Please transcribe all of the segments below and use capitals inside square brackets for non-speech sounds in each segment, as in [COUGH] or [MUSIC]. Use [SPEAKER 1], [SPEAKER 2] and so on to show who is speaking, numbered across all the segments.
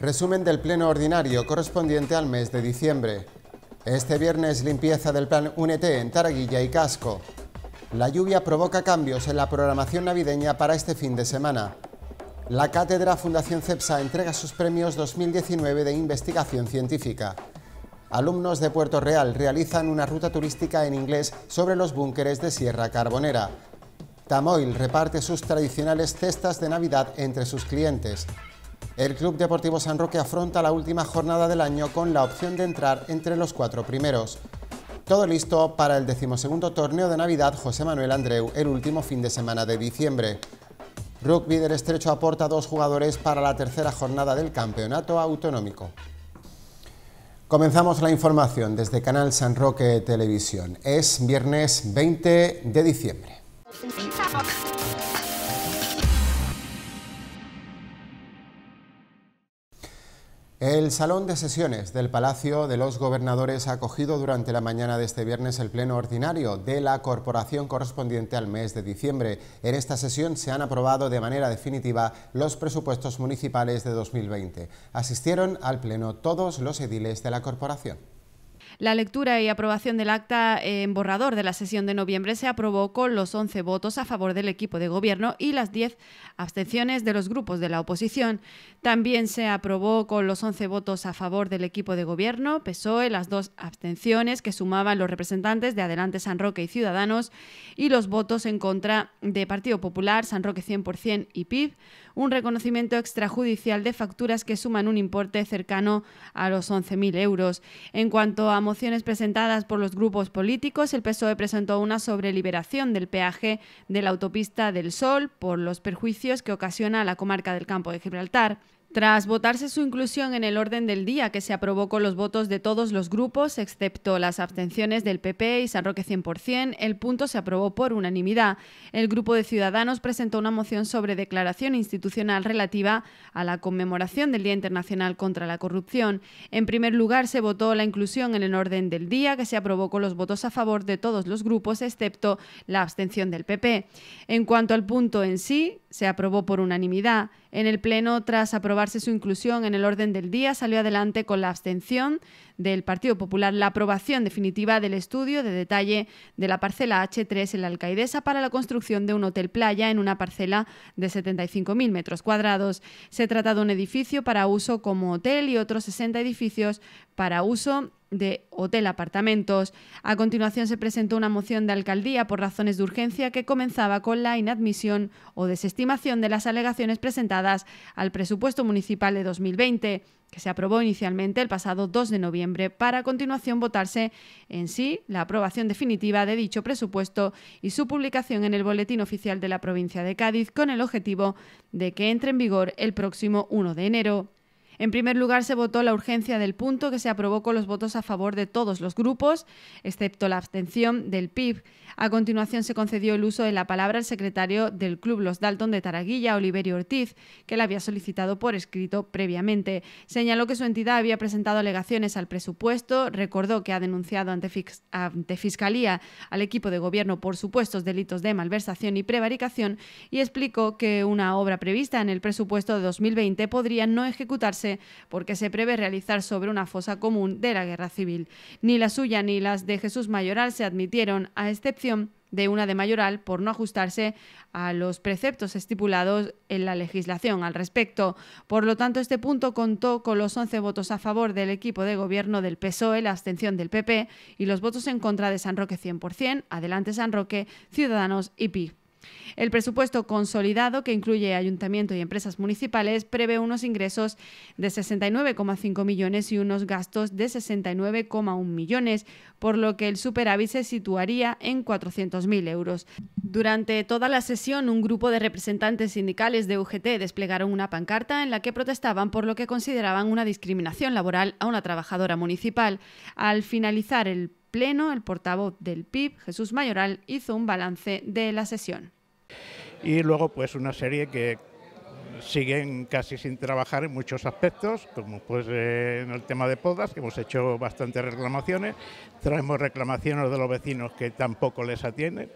[SPEAKER 1] Resumen del pleno ordinario correspondiente al mes de diciembre. Este viernes limpieza del plan UNET en Taraguilla y Casco. La lluvia provoca cambios en la programación navideña para este fin de semana. La Cátedra Fundación CEPSA entrega sus premios 2019 de investigación científica. Alumnos de Puerto Real realizan una ruta turística en inglés sobre los búnkeres de Sierra Carbonera. Tamoil reparte sus tradicionales cestas de Navidad entre sus clientes. El Club Deportivo San Roque afronta la última jornada del año con la opción de entrar entre los cuatro primeros. Todo listo para el decimosegundo torneo de Navidad José Manuel Andreu el último fin de semana de diciembre. Rugby del Estrecho aporta dos jugadores para la tercera jornada del campeonato autonómico. Comenzamos la información desde Canal San Roque Televisión. Es viernes 20 de diciembre. El Salón de Sesiones del Palacio de los Gobernadores ha acogido durante la mañana de este viernes el pleno ordinario de la corporación correspondiente al mes de diciembre. En esta sesión se han aprobado de manera definitiva los presupuestos municipales de 2020. Asistieron al pleno todos los ediles de la corporación.
[SPEAKER 2] La lectura y aprobación del acta en borrador de la sesión de noviembre se aprobó con los 11 votos a favor del equipo de gobierno y las 10 abstenciones de los grupos de la oposición. También se aprobó con los 11 votos a favor del equipo de gobierno, PSOE, las dos abstenciones que sumaban los representantes de Adelante San Roque y Ciudadanos y los votos en contra de Partido Popular, San Roque 100% y PIB, un reconocimiento extrajudicial de facturas que suman un importe cercano a los 11.000 euros. En cuanto a a mociones presentadas por los grupos políticos, el PSOE presentó una sobre liberación del peaje de la autopista del Sol por los perjuicios que ocasiona a la comarca del Campo de Gibraltar. Tras votarse su inclusión en el orden del día, que se aprobó con los votos de todos los grupos, excepto las abstenciones del PP y San Roque 100%, el punto se aprobó por unanimidad. El grupo de ciudadanos presentó una moción sobre declaración institucional relativa a la conmemoración del Día Internacional contra la Corrupción. En primer lugar, se votó la inclusión en el orden del día, que se aprobó con los votos a favor de todos los grupos, excepto la abstención del PP. En cuanto al punto en sí, se aprobó por unanimidad. En el Pleno, tras aprobarse su inclusión en el orden del día, salió adelante con la abstención del Partido Popular la aprobación definitiva del estudio de detalle de la parcela H3 en la Alcaidesa para la construcción de un hotel playa en una parcela de 75.000 metros cuadrados. Se trata de un edificio para uso como hotel y otros 60 edificios para uso de hotel apartamentos. A continuación se presentó una moción de alcaldía por razones de urgencia que comenzaba con la inadmisión o desestimación de las alegaciones presentadas al presupuesto municipal de 2020, que se aprobó inicialmente el pasado 2 de noviembre, para a continuación votarse en sí la aprobación definitiva de dicho presupuesto y su publicación en el Boletín Oficial de la Provincia de Cádiz con el objetivo de que entre en vigor el próximo 1 de enero. En primer lugar, se votó la urgencia del punto que se aprobó con los votos a favor de todos los grupos, excepto la abstención del PIB. A continuación, se concedió el uso de la palabra al secretario del Club Los Dalton de Taraguilla, Oliverio Ortiz, que la había solicitado por escrito previamente. Señaló que su entidad había presentado alegaciones al presupuesto, recordó que ha denunciado ante, ante Fiscalía al equipo de gobierno por supuestos delitos de malversación y prevaricación y explicó que una obra prevista en el presupuesto de 2020 podría no ejecutarse porque se prevé realizar sobre una fosa común de la guerra civil. Ni la suya ni las de Jesús Mayoral se admitieron, a excepción de una de mayoral por no ajustarse a los preceptos estipulados en la legislación al respecto. Por lo tanto, este punto contó con los 11 votos a favor del equipo de gobierno del PSOE, la abstención del PP y los votos en contra de San Roque 100%, Adelante San Roque, Ciudadanos y PIB. El presupuesto consolidado, que incluye ayuntamiento y empresas municipales, prevé unos ingresos de 69,5 millones y unos gastos de 69,1 millones, por lo que el superávit se situaría en 400.000 euros. Durante toda la sesión, un grupo de representantes sindicales de UGT desplegaron una pancarta en la que protestaban por lo que consideraban una discriminación laboral a una trabajadora municipal. Al finalizar el Pleno, el portavoz del PIB, Jesús Mayoral, hizo un balance de la sesión.
[SPEAKER 3] Y luego, pues, una serie que siguen casi sin trabajar en muchos aspectos, como pues en el tema de podas, que hemos hecho bastantes reclamaciones, traemos reclamaciones de los vecinos que tampoco les atienden,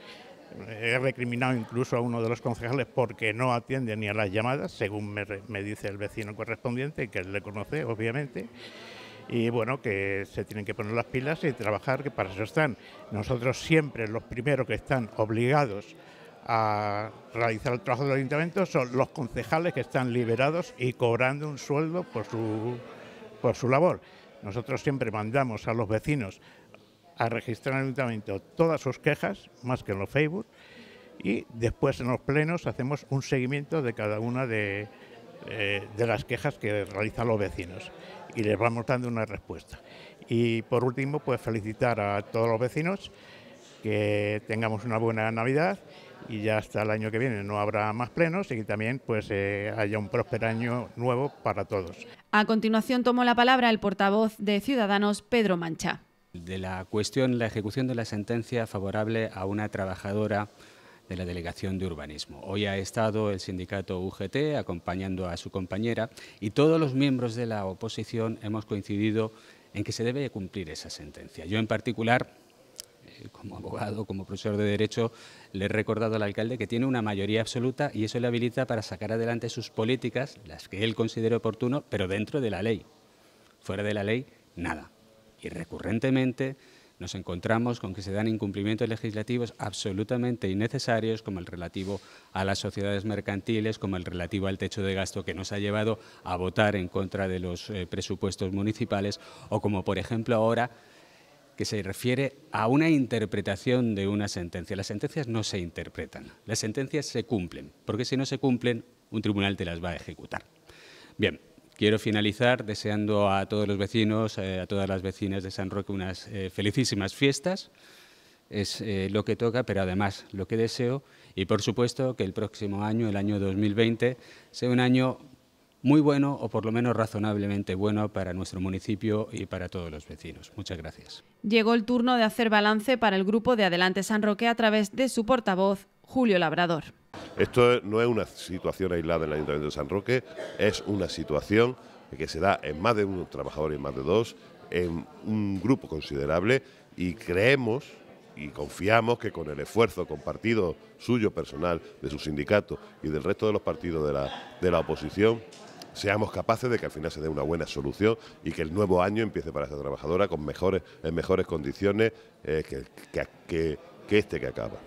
[SPEAKER 3] he recriminado incluso a uno de los concejales porque no atiende ni a las llamadas, según me, me dice el vecino correspondiente, que él le conoce, obviamente y bueno, que se tienen que poner las pilas y trabajar, que para eso están. Nosotros siempre los primeros que están obligados a realizar el trabajo del ayuntamiento son los concejales que están liberados y cobrando un sueldo por su, labor. Nosotros siempre mandamos a los vecinos a registrar en el ayuntamiento todas sus quejas, más que en los Facebook, y después en los plenos hacemos un seguimiento de cada una de, eh, de las quejas que realizan los vecinos y les vamos dando una respuesta. Y por último, pues felicitar a todos los vecinos, que tengamos una buena Navidad y ya hasta el año que viene no habrá más plenos y que también pues eh, haya un próspero año nuevo para todos.
[SPEAKER 2] A continuación tomó la palabra el portavoz de Ciudadanos, Pedro Mancha.
[SPEAKER 4] De la cuestión, la ejecución de la sentencia favorable a una trabajadora de la Delegación de Urbanismo. Hoy ha estado el sindicato UGT acompañando a su compañera y todos los miembros de la oposición hemos coincidido en que se debe cumplir esa sentencia. Yo en particular eh, como abogado, como profesor de Derecho, le he recordado al alcalde que tiene una mayoría absoluta y eso le habilita para sacar adelante sus políticas, las que él considere oportuno, pero dentro de la ley. Fuera de la ley, nada. Y recurrentemente nos encontramos con que se dan incumplimientos legislativos absolutamente innecesarios, como el relativo a las sociedades mercantiles, como el relativo al techo de gasto que nos ha llevado a votar en contra de los eh, presupuestos municipales, o como por ejemplo ahora que se refiere a una interpretación de una sentencia. Las sentencias no se interpretan, las sentencias se cumplen, porque si no se cumplen, un tribunal te las va a ejecutar. Bien, Quiero finalizar deseando a todos los vecinos, eh, a todas las vecinas de San Roque unas eh, felicísimas fiestas. Es eh, lo que toca, pero además lo que deseo. Y por supuesto que el próximo año, el año 2020, sea un año muy bueno o por lo menos razonablemente bueno para nuestro municipio y para todos los vecinos. Muchas gracias.
[SPEAKER 2] Llegó el turno de hacer balance para el grupo de Adelante San Roque a través de su portavoz, Julio Labrador.
[SPEAKER 5] Esto no es una situación aislada en el Ayuntamiento de San Roque, es una situación que se da en más de un trabajador y en más de dos, en un grupo considerable y creemos y confiamos que con el esfuerzo compartido suyo personal, de su sindicato y del resto de los partidos de la, oposición, seamos capaces de que al final se dé una buena solución y que el nuevo año empiece para esta trabajadora con mejores, en mejores condiciones eh, que este que acaba.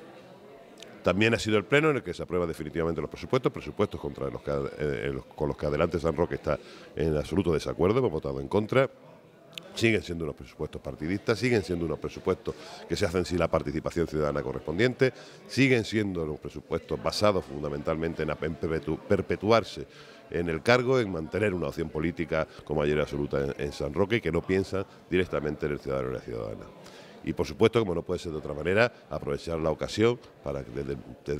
[SPEAKER 5] También ha sido el pleno en el que se aprueban definitivamente los presupuestos, presupuestos contra eh, eh, los con los que adelante San Roque está en absoluto desacuerdo, hemos votado en contra siguen siendo unos presupuestos partidistas, siguen siendo unos presupuestos que se hacen sin la participación ciudadana correspondiente, siguen siendo los presupuestos basados fundamentalmente en perpetuarse en el cargo, en mantener una opción política como mayoría absoluta en, San Roque, y que no piensa directamente en el ciudadano y la ciudadana y por supuesto, como no puede ser de otra manera, aprovechar la ocasión para desde,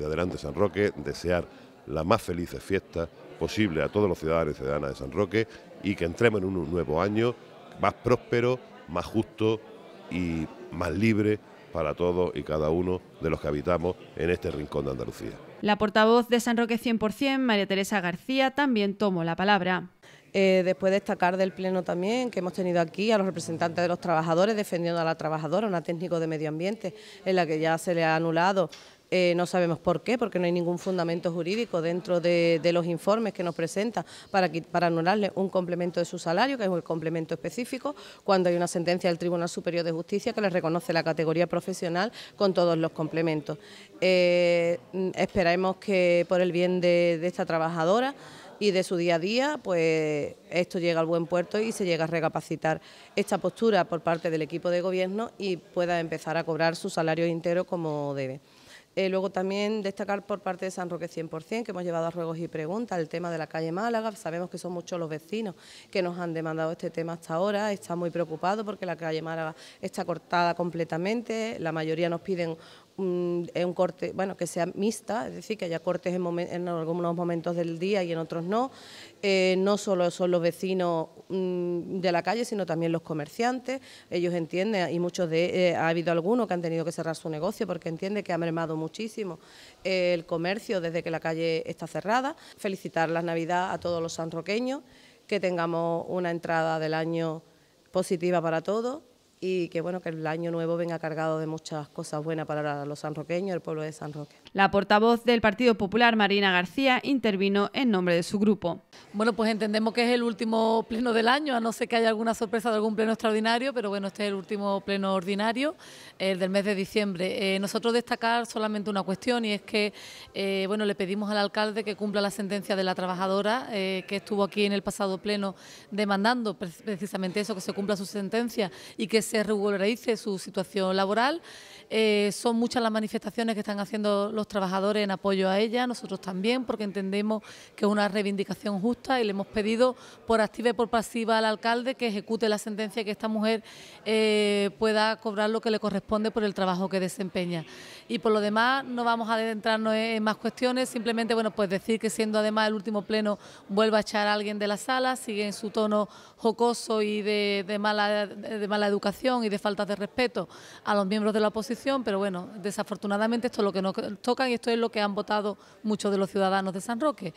[SPEAKER 5] adelante San Roque desear la más felices fiestas posible a todos los ciudadanos y ciudadanas de San Roque y que entremos en un nuevo año más próspero, más justo y más libre para todos y cada uno de los que habitamos en este rincón de Andalucía.
[SPEAKER 2] La portavoz de San Roque
[SPEAKER 6] 100%, María Teresa García, también tomó la palabra. Eh, después destacar del Pleno también que hemos tenido aquí a los representantes de los trabajadores defendiendo a la trabajadora, una técnica de medio ambiente, en la que ya se le ha anulado eh, no sabemos por qué, porque no hay ningún fundamento jurídico dentro de, los informes que nos presenta para, anularle un complemento de su salario, que es un complemento específico, cuando hay una sentencia del Tribunal Superior de Justicia que le reconoce la categoría profesional con todos los complementos. Eh, mm, Esperamos que por el bien de esta trabajadora y de su día a día, pues esto llega al buen puerto y se llega a recapacitar esta postura por parte del equipo de gobierno y pueda empezar a cobrar su salario íntegro como debe. Eh, luego también destacar por parte de San Roque 100%, que hemos llevado a ruegos y preguntas el tema de la calle Málaga. Sabemos que son muchos los vecinos que nos han demandado este tema hasta ahora. Está muy preocupado porque la calle Málaga está cortada completamente. La mayoría nos piden es eh, un corte, bueno, que sea mixta, es decir, que haya cortes en, algunos momentos del día y en otros no. Eh, no solo son los vecinos mm, de la calle, sino también los comerciantes. Ellos entienden, y muchos de eh, ha habido algunos que han tenido que cerrar su negocio porque entiende que ha mermado muchísimo el comercio desde que la calle está cerrada. Felicitar la Navidad a todos los sanroqueños, que tengamos una entrada del año positiva para todos y que bueno que el año nuevo venga cargado de muchas cosas buenas para los sanroqueños, el pueblo de San Roque.
[SPEAKER 2] La portavoz del Partido Popular, Marina García,
[SPEAKER 7] intervino en nombre de su grupo. Bueno, pues entendemos que es el último pleno del año, a no ser que haya alguna sorpresa de algún pleno extraordinario, pero bueno, este es el último pleno ordinario el del mes de diciembre. Eh, nosotros destacar solamente una cuestión y es que, eh, bueno, le pedimos al alcalde que cumpla la sentencia de la trabajadora eh, que estuvo aquí en el pasado pleno demandando precisamente eso, que se cumpla su sentencia y que se regularice su situación laboral. son muchas las manifestaciones que están haciendo los trabajadores en apoyo a ella, nosotros también, porque entendemos que es una reivindicación y le hemos pedido por activa y por pasiva al alcalde que ejecute la sentencia y que esta mujer eh, pueda cobrar lo que le corresponde por el trabajo que desempeña. Y por lo demás no vamos a adentrarnos en más cuestiones, simplemente bueno pues decir que siendo además el último pleno vuelva a echar a alguien de la sala, sigue en su tono jocoso y de, mala, educación y de falta de respeto a los miembros de la oposición, pero bueno, desafortunadamente esto es lo que nos tocan y esto es lo que han votado muchos de los ciudadanos de San Roque.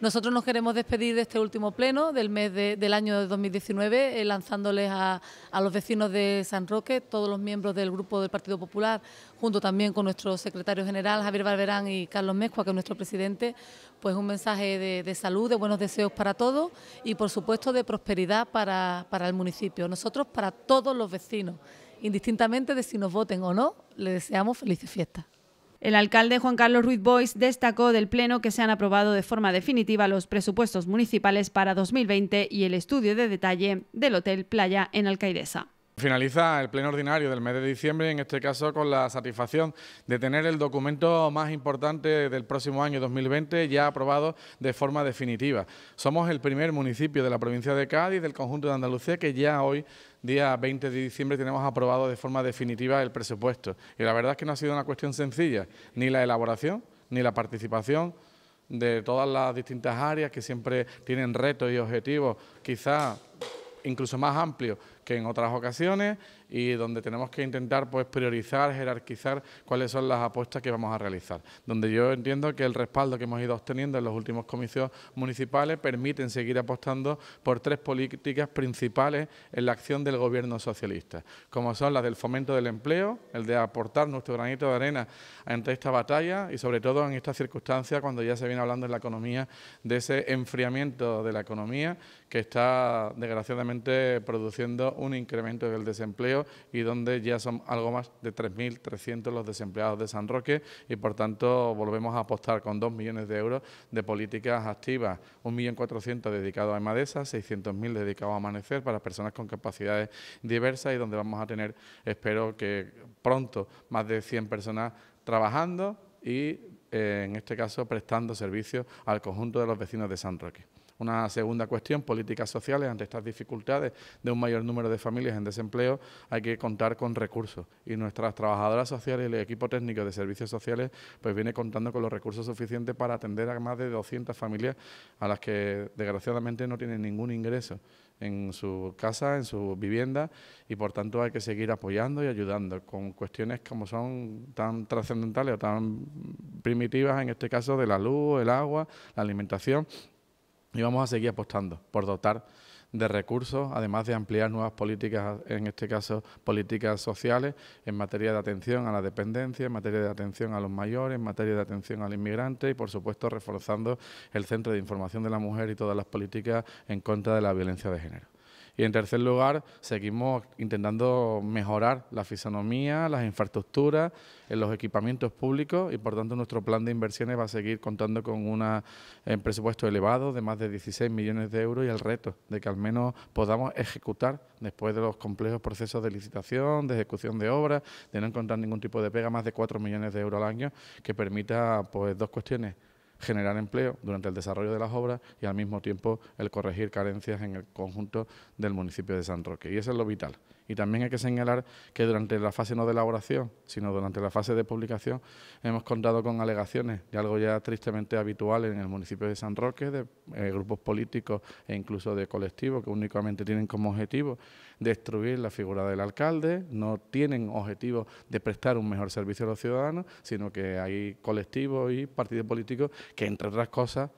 [SPEAKER 7] Nosotros nos queremos despedir pedir de este último pleno del mes del año 2019, eh, lanzándoles a, los vecinos de San Roque, todos los miembros del grupo del Partido Popular, junto también con nuestro secretario general Javier Barberán y Carlos Mezcua, que es nuestro presidente, pues un mensaje de, salud, de buenos deseos para todos y por supuesto de prosperidad para, para el municipio. Nosotros para todos los vecinos, indistintamente de si nos voten o no, les deseamos felices fiestas. El alcalde Juan Carlos Ruiz Bois destacó del Pleno que se han
[SPEAKER 2] aprobado de forma definitiva los presupuestos municipales para 2020 y el estudio de detalle del Hotel Playa en Alcaidesa.
[SPEAKER 8] Finaliza el pleno ordinario del mes de diciembre, en este caso con la satisfacción de tener el documento más importante del próximo año 2020 ya aprobado de forma definitiva. Somos el primer municipio de la provincia de Cádiz, del conjunto de Andalucía, que ya hoy, día 20 de diciembre, tenemos aprobado de forma definitiva el presupuesto. Y la verdad es que no ha sido una cuestión sencilla, ni la elaboración, ni la participación de todas las distintas áreas que siempre tienen retos y objetivos, quizá incluso más amplios que en otras ocasiones y donde tenemos que intentar pues priorizar, jerarquizar cuáles son las apuestas que vamos a realizar. Donde yo entiendo que el respaldo que hemos ido obteniendo en los últimos comicios municipales permiten seguir apostando por tres políticas principales en la acción del gobierno socialista, como son las del fomento del empleo, el de aportar nuestro granito de arena ante esta batalla y sobre todo en estas circunstancias cuando ya se viene hablando en la economía de ese enfriamiento de la economía que está desgraciadamente produciendo un incremento del desempleo y donde ya son algo más de 3.300 los desempleados de San Roque y por tanto volvemos a apostar con 2 millones de euros de políticas activas, 1.400.000 dedicados a Emadesa, 600.000 dedicados a Amanecer para personas con capacidades diversas y donde vamos a tener, espero que pronto, más de 100 personas trabajando y eh, en este caso prestando servicio al conjunto de los vecinos de San Roque. Una segunda cuestión, políticas sociales ante estas dificultades de un mayor número de familias en desempleo, hay que contar con recursos y nuestras trabajadoras sociales y el equipo técnico de servicios sociales pues viene contando con los recursos suficientes para atender a más de 200 familias a las que desgraciadamente no tienen ningún ingreso en su casa, en su vivienda y por tanto hay que seguir apoyando y ayudando con cuestiones como son tan trascendentales o tan primitivas, en este caso de la luz, el agua, la alimentación y vamos a seguir apostando por dotar de recursos, además de ampliar nuevas políticas, en este caso políticas sociales, en materia de atención a la dependencia, en materia de atención a los mayores, en materia de atención al inmigrante y, por supuesto, reforzando el Centro de Información de la Mujer y todas las políticas en contra de la violencia de género. Y en tercer lugar, seguimos intentando mejorar la fisonomía, las infraestructuras, eh, los equipamientos públicos y por tanto nuestro plan de inversiones va a seguir contando con un eh, presupuesto elevado de más de 16 millones de euros y el reto de que al menos podamos ejecutar después de los complejos procesos de licitación, de ejecución de obras, de no encontrar ningún tipo de pega, más de 4 millones de euros al año, que permita pues dos cuestiones generar empleo durante el desarrollo de las obras y al mismo tiempo el corregir carencias en el conjunto del municipio de San Roque. Y eso es lo vital. Y también hay que señalar que durante la fase no de elaboración, sino durante la fase de publicación, hemos contado con alegaciones, de algo ya tristemente habitual en el municipio de San Roque, de eh, grupos políticos e incluso de colectivos que únicamente tienen como objetivo destruir la figura del alcalde, no tienen objetivo de prestar un mejor servicio a los ciudadanos, sino que hay colectivos y partidos políticos que, entre otras cosas,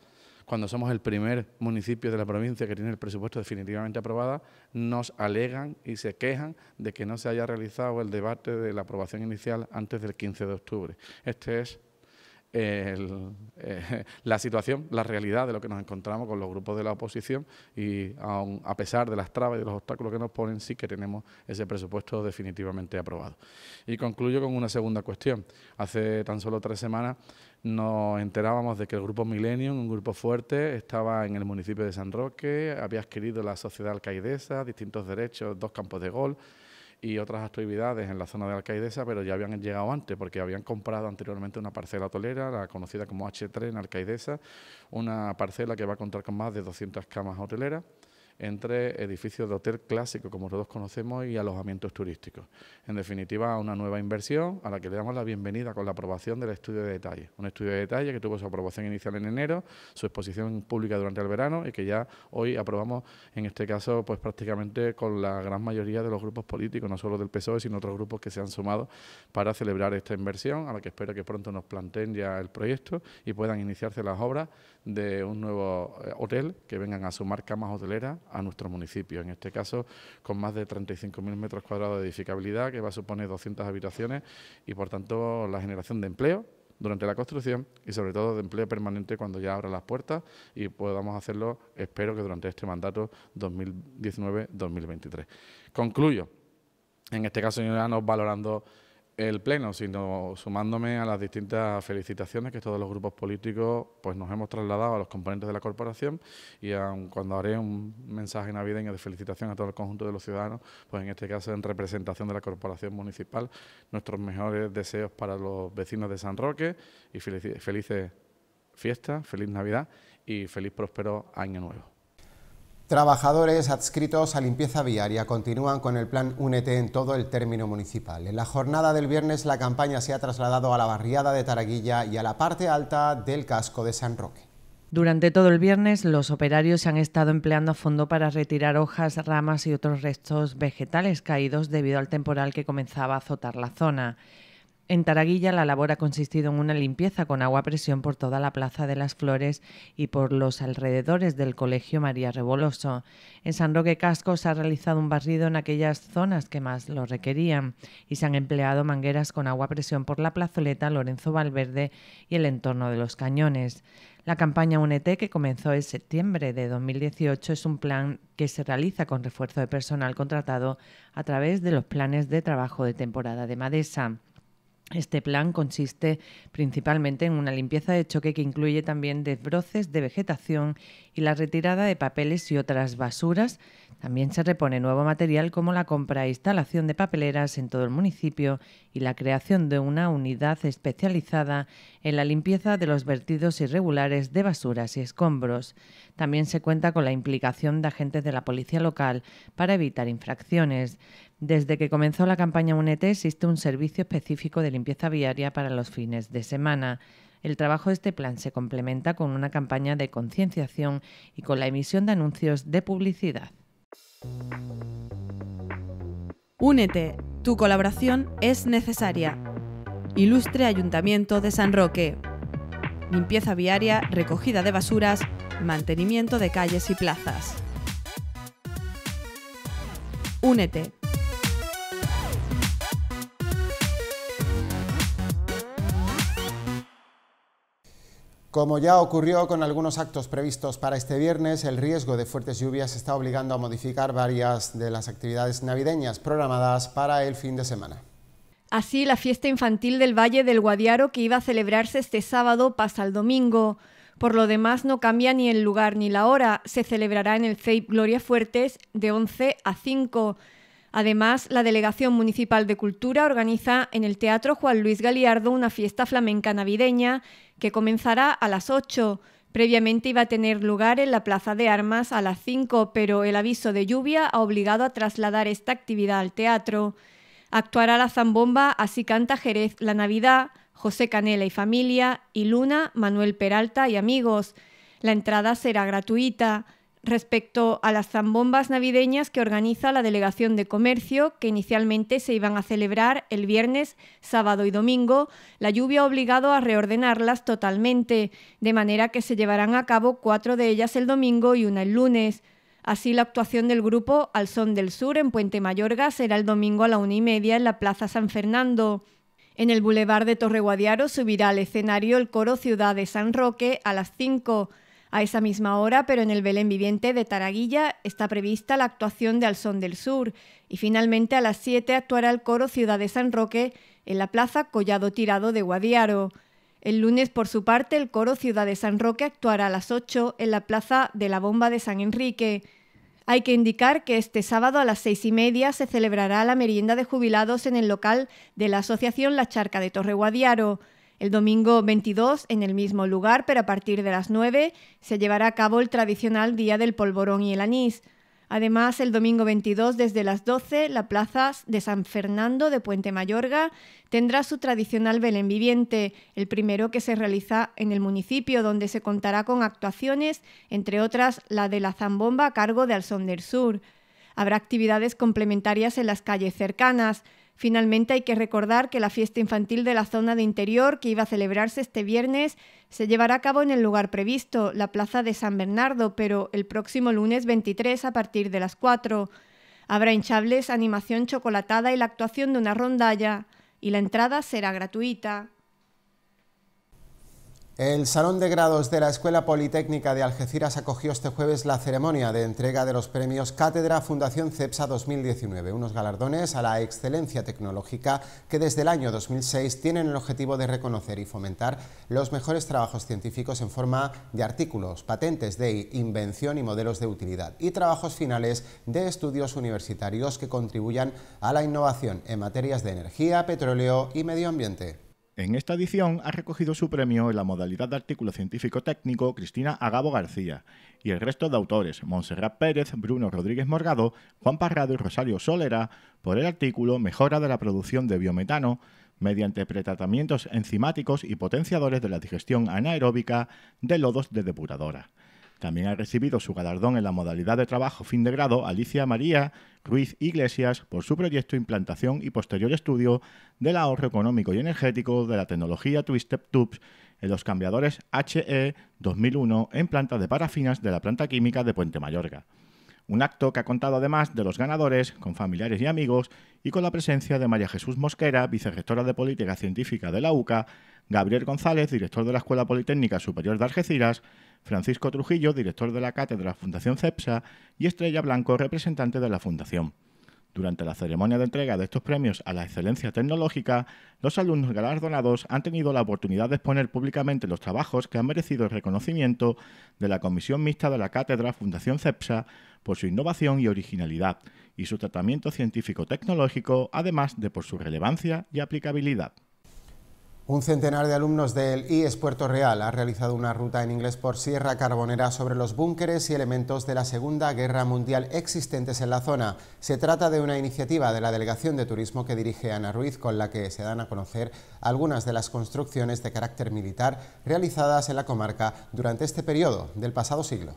[SPEAKER 8] cuando somos el primer municipio de la provincia que tiene el presupuesto definitivamente aprobado, nos alegan y se quejan de que no se haya realizado el debate de la aprobación inicial antes del 15 de octubre. Este es eh, eh, [LAUGHS] la situación, la realidad de lo que nos encontramos con los grupos de la oposición y a pesar de las trabas y de los obstáculos que nos ponen, sí que tenemos ese presupuesto definitivamente aprobado. Y concluyo con una segunda cuestión. Hace tan solo tres semanas nos enterábamos de que el grupo Millennium, un grupo fuerte, estaba en el municipio de San Roque, había adquirido la sociedad alcaidesa, distintos derechos, dos campos de gol y otras actividades en la zona de Alcaidesa, pero ya habían llegado antes, porque habían comprado anteriormente una parcela hotelera, la conocida como H3 en Alcaidesa, una parcela que va a contar con más de 200 camas hoteleras entre edificios de hotel clásico, como todos conocemos, y alojamientos turísticos. En definitiva, una nueva inversión a la que le damos la bienvenida con la aprobación del estudio de detalle. Un estudio de detalle que tuvo su aprobación inicial en enero, su exposición pública durante el verano y que ya hoy aprobamos, en este caso, pues prácticamente con la gran mayoría de los grupos políticos, no solo del PSOE, sino otros grupos que se han sumado para celebrar esta inversión, a la que espero que pronto nos planteen ya el proyecto y puedan iniciarse las obras de un nuevo eh, hotel que vengan a sumar camas hoteleras a nuestro municipio. En este caso, con más de 35.000 metros cuadrados de edificabilidad, que va a suponer 200 habitaciones y, por tanto, la generación de empleo durante la construcción y sobre todo de empleo permanente cuando ya abra las puertas y podamos hacerlo, espero que durante este mandato 2019-2023. Concluyo, en este caso, nos valorando el Pleno, sino sumándome a las distintas felicitaciones que todos los grupos políticos pues, nos hemos trasladado a los componentes de la corporación y cuando haré un mensaje navideño de felicitación a todo el conjunto de los ciudadanos, pues en este caso en representación de la corporación municipal, nuestros mejores deseos para los vecinos de San Roque y felices fiestas, feliz Navidad y feliz próspero año nuevo.
[SPEAKER 1] Trabajadores adscritos a limpieza viaria continúan con el plan Únete en todo el término municipal. En la jornada del viernes la campaña se ha trasladado a la barriada de Taraguilla y a la parte alta del casco de San Roque.
[SPEAKER 9] Durante todo el viernes, los operarios se han estado empleando a fondo para retirar hojas, ramas y otros restos vegetales caídos debido al temporal que comenzaba a azotar la zona. En Taraguilla la labor ha consistido en una limpieza con agua a presión por toda la Plaza de las Flores y por los alrededores del Colegio María Reboloso. En San Roque Casco se ha realizado un barrido en aquellas zonas que más lo requerían y se han empleado mangueras con agua a presión por la plazoleta Lorenzo Valverde y el entorno de los cañones. La campaña UNET, que comenzó en septiembre de 2018, es un plan que se realiza con refuerzo de personal contratado a través de los planes de trabajo de temporada de Madesa. Este plan consiste principalmente en una limpieza de choque que incluye también desbroces de vegetación y la retirada de papeles y otras basuras. También se repone nuevo material como la compra e instalación de papeleras en todo el municipio y la creación de una unidad especializada en la limpieza de los vertidos irregulares de basuras y escombros. También se cuenta con la implicación de agentes de la policía local para evitar infracciones. Desde que comenzó la campaña Únete existe un servicio específico de limpieza viaria para los fines de semana. El trabajo de este plan se complementa con una campaña de concienciación y con la emisión de anuncios de publicidad. Únete, tu colaboración es necesaria.
[SPEAKER 2] Ilustre Ayuntamiento de San Roque. Limpieza viaria, recogida de basuras, mantenimiento de calles y plazas. Únete,
[SPEAKER 1] Como ya ocurrió con algunos actos previstos para este viernes, el riesgo de fuertes lluvias está obligando a modificar varias de las actividades navideñas programadas para el fin de semana.
[SPEAKER 10] Así, la fiesta infantil del Valle del Guadiaro que iba a celebrarse este sábado pasa al domingo. Por lo demás, no cambia ni el lugar ni la hora. Se celebrará en el CEIP Gloria Fuertes de 11 a 5. Además, la Delegación Municipal de Cultura organiza en el Teatro Juan Luis Galiardo una fiesta flamenca navideña que comenzará a las 8. Previamente iba a tener lugar en la Plaza de Armas a las 5, pero el aviso de lluvia ha obligado a trasladar esta actividad al teatro. Actuará la zambomba Así canta Jerez la Navidad, José Canela y familia, y Luna, Manuel Peralta y amigos. La entrada será gratuita respecto a las zambombas navideñas que organiza la Delegación de Comercio, que inicialmente se iban a celebrar el viernes, sábado y domingo, la lluvia ha obligado a reordenarlas totalmente, de manera que se llevarán a cabo cuatro de ellas el domingo y una el lunes. Así, la actuación del grupo Al Son del Sur en Puente Mayorga será el domingo a la una y media en la Plaza San Fernando. En el Boulevard de Torreguadiaro subirá al escenario el coro Ciudad de San Roque a las 5 a esa misma hora, pero en el Belén Viviente de Taraguilla, está prevista la actuación de Alzón del Sur y finalmente a las 7 actuará el coro Ciudad de San Roque en la Plaza Collado Tirado de Guadiaro. El lunes, por su parte, el coro Ciudad de San Roque actuará a las 8 en la Plaza de la Bomba de San Enrique. Hay que indicar que este sábado a las seis y media se celebrará la merienda de jubilados en el local de la Asociación La Charca de Torre Guadiaro. El domingo 22, en el mismo lugar, pero a partir de las 9, se llevará a cabo el tradicional Día del Polvorón y el Anís. Además, el domingo 22, desde las 12, la plaza de San Fernando de Puente Mayorga tendrá su tradicional Belén Viviente, el primero que se realiza en el municipio, donde se contará con actuaciones, entre otras la de la Zambomba a cargo de Alson del Sur. Habrá actividades complementarias en las calles cercanas. Finalmente hay que recordar que la fiesta infantil de la zona de interior que iba a celebrarse este viernes se llevará a cabo en el lugar previsto, la Plaza de San Bernardo, pero el próximo lunes 23 a partir de las 4. Habrá hinchables, animación chocolatada y la actuación de una rondalla, y la entrada será gratuita.
[SPEAKER 1] El Salón de Grados de la Escuela Politécnica de Algeciras acogió este jueves la ceremonia de entrega de los premios Cátedra Fundación CEPSA 2019, unos galardones a la excelencia tecnológica que desde el año 2006 tienen el objetivo de reconocer y fomentar los mejores trabajos científicos en forma de artículos, patentes de invención y modelos de utilidad, y trabajos finales de estudios universitarios que contribuyan a la innovación en materias de energía, petróleo y medio ambiente.
[SPEAKER 11] En esta edición ha recogido su premio en la modalidad de artículo científico técnico Cristina Agabo García y el resto de autores, Montserrat Pérez, Bruno Rodríguez Morgado, Juan Parrado y Rosario Solera, por el artículo Mejora de la producción de biometano mediante pretratamientos enzimáticos y potenciadores de la digestión anaeróbica de lodos de depuradora. También ha recibido su galardón en la modalidad de trabajo fin de grado Alicia María Ruiz Iglesias por su proyecto Implantación y posterior estudio del ahorro económico y energético de la tecnología Twisted Tubes en los cambiadores HE 2001 en plantas de parafinas de la planta química de Puente Mayorga. Un acto que ha contado además de los ganadores, con familiares y amigos, y con la presencia de María Jesús Mosquera, vicerectora de Política Científica de la UCA, Gabriel González, director de la Escuela Politécnica Superior de Algeciras, Francisco Trujillo, director de la Cátedra Fundación CEPSA, y Estrella Blanco, representante de la Fundación. Durante la ceremonia de entrega de estos premios a la excelencia tecnológica, los alumnos galardonados han tenido la oportunidad de exponer públicamente los trabajos que han merecido el reconocimiento de la Comisión Mixta de la Cátedra Fundación CEPSA por su innovación y originalidad, y su tratamiento científico-tecnológico, además de por su relevancia y aplicabilidad. Un centenar de alumnos del IES Puerto Real ha realizado una ruta en inglés por Sierra
[SPEAKER 1] Carbonera sobre los búnkeres y elementos de la Segunda Guerra Mundial existentes en la zona. Se trata de una iniciativa de la Delegación de Turismo que dirige Ana Ruiz, con la que se dan a conocer algunas de las construcciones de carácter militar realizadas en la comarca durante este periodo
[SPEAKER 11] del pasado siglo.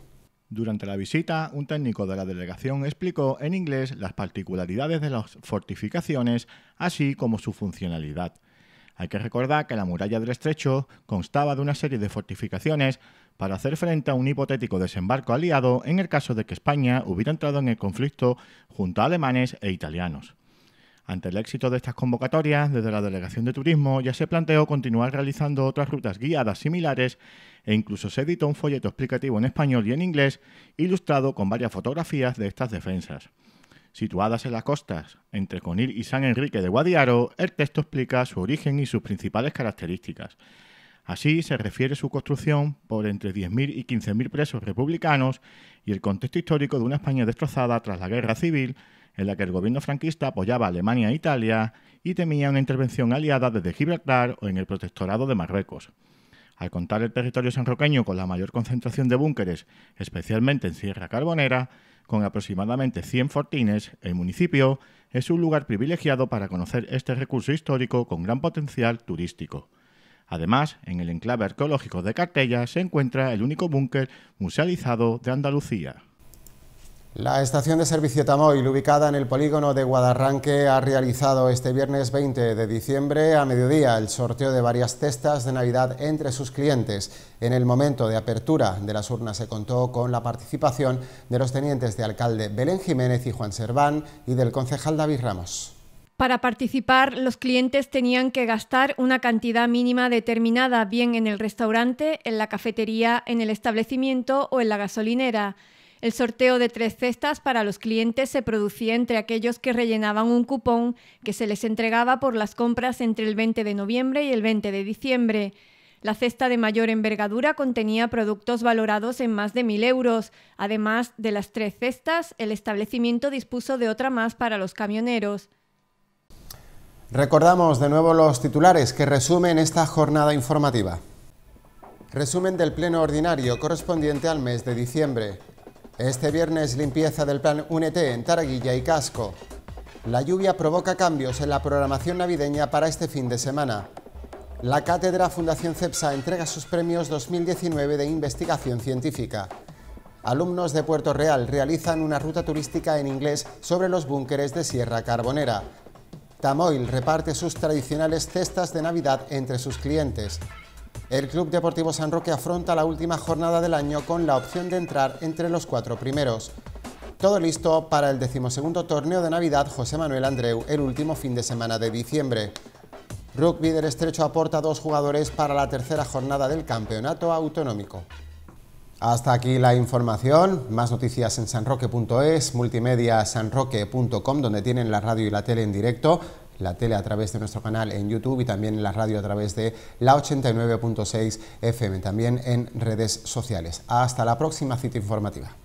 [SPEAKER 11] Durante la visita, un técnico de la delegación explicó en inglés las particularidades de las fortificaciones, así como su funcionalidad. Hay que recordar que la muralla del estrecho constaba de una serie de fortificaciones para hacer frente a un hipotético desembarco aliado en el caso de que España hubiera entrado en el conflicto junto a alemanes e italianos. Ante el éxito de estas convocatorias, desde la Delegación de Turismo ya se planteó continuar realizando otras rutas guiadas similares e incluso se editó un folleto explicativo en español y en inglés ilustrado con varias fotografías de estas defensas. Situadas en las costas entre Conil y San Enrique de Guadiaro, el texto explica su origen y sus principales características. Así se refiere su construcción por entre 10.000 y 15.000 presos republicanos y el contexto histórico de una España destrozada tras la guerra civil, en la que el gobierno franquista apoyaba a Alemania e Italia y temía una intervención aliada desde Gibraltar o en el protectorado de Marruecos. Al contar el territorio sanroqueño con la mayor concentración de búnkeres, especialmente en Sierra Carbonera, con aproximadamente 100 fortines, el municipio es un lugar privilegiado para conocer este recurso histórico con gran potencial turístico. Además, en el enclave arqueológico de Cartella se encuentra el único búnker musealizado de Andalucía.
[SPEAKER 1] La estación de servicio Tamoil, ubicada en el polígono de Guadarranque, ha realizado este viernes 20 de diciembre a mediodía el sorteo de varias cestas de Navidad entre sus clientes. En el momento de apertura de las urnas se contó con la participación de los tenientes de alcalde Belén Jiménez y Juan Serván y del concejal David Ramos.
[SPEAKER 10] Para participar, los clientes tenían que gastar una cantidad mínima determinada, bien en el restaurante, en la cafetería, en el establecimiento o en la gasolinera. El sorteo de tres cestas para los clientes se producía entre aquellos que rellenaban un cupón que se les entregaba por las compras entre el 20 de noviembre y el 20 de diciembre. La cesta de mayor envergadura contenía productos valorados en más de 1.000 euros. Además de las tres cestas, el establecimiento dispuso de otra más para los camioneros.
[SPEAKER 1] Recordamos de nuevo los titulares que resumen esta jornada informativa. Resumen del Pleno Ordinario correspondiente al mes de diciembre. Este viernes limpieza del plan UNET en Taraguilla y Casco. La lluvia provoca cambios en la programación navideña para este fin de semana. La Cátedra Fundación CEPSA entrega sus premios 2019 de investigación científica. Alumnos de Puerto Real realizan una ruta turística en inglés sobre los búnkeres de Sierra Carbonera. Tamoil reparte sus tradicionales cestas de Navidad entre sus clientes. El Club Deportivo San Roque afronta la última jornada del año con la opción de entrar entre los cuatro primeros. Todo listo para el decimosegundo torneo de Navidad José Manuel Andreu el último fin de semana de diciembre. Rugby del Estrecho aporta dos jugadores para la tercera jornada del Campeonato Autonómico. Hasta aquí la información. Más noticias en sanroque.es, multimedia sanroque.com, donde tienen la radio y la tele en directo, la tele a través de nuestro canal en YouTube y también la radio a través de la 89.6 FM, también en redes sociales. Hasta la próxima cita informativa.